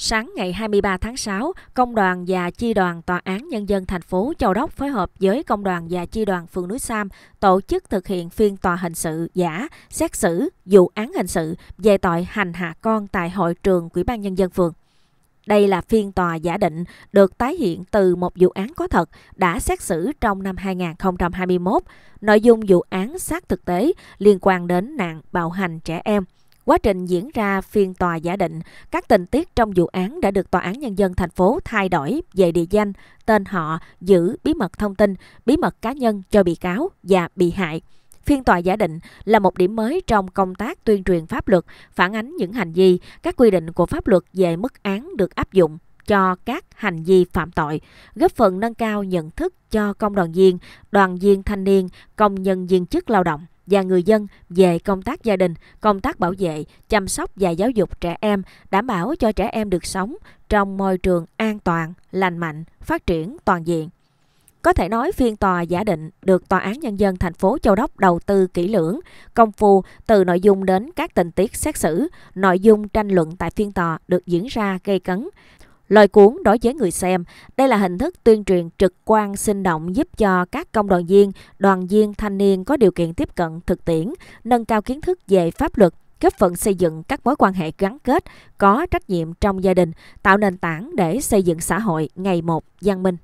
Sáng ngày 23 tháng 6, Công đoàn và Chi đoàn Tòa án Nhân dân thành phố Châu Đốc phối hợp với Công đoàn và Chi đoàn phường Núi Sam tổ chức thực hiện phiên tòa hình sự giả, xét xử, vụ án hình sự về tội hành hạ con tại hội trường Quỹ ban Nhân dân phường. Đây là phiên tòa giả định được tái hiện từ một vụ án có thật đã xét xử trong năm 2021. Nội dung vụ án sát thực tế liên quan đến nạn bạo hành trẻ em – Quá trình diễn ra phiên tòa giả định, các tình tiết trong vụ án đã được Tòa án Nhân dân thành phố thay đổi về địa danh, tên họ, giữ bí mật thông tin, bí mật cá nhân cho bị cáo và bị hại. Phiên tòa giả định là một điểm mới trong công tác tuyên truyền pháp luật, phản ánh những hành vi, các quy định của pháp luật về mức án được áp dụng cho các hành vi phạm tội, góp phần nâng cao nhận thức cho công đoàn viên, đoàn viên thanh niên, công nhân viên chức lao động và người dân về công tác gia đình, công tác bảo vệ, chăm sóc và giáo dục trẻ em, đảm bảo cho trẻ em được sống trong môi trường an toàn, lành mạnh, phát triển toàn diện. Có thể nói phiên tòa giả định được Tòa án Nhân dân thành phố Châu Đốc đầu tư kỹ lưỡng, công phu từ nội dung đến các tình tiết xét xử, nội dung tranh luận tại phiên tòa được diễn ra gây cấn. Lời cuốn đối với người xem, đây là hình thức tuyên truyền trực quan sinh động giúp cho các công đoàn viên, đoàn viên thanh niên có điều kiện tiếp cận thực tiễn, nâng cao kiến thức về pháp luật, góp phần xây dựng các mối quan hệ gắn kết, có trách nhiệm trong gia đình, tạo nền tảng để xây dựng xã hội ngày một văn minh.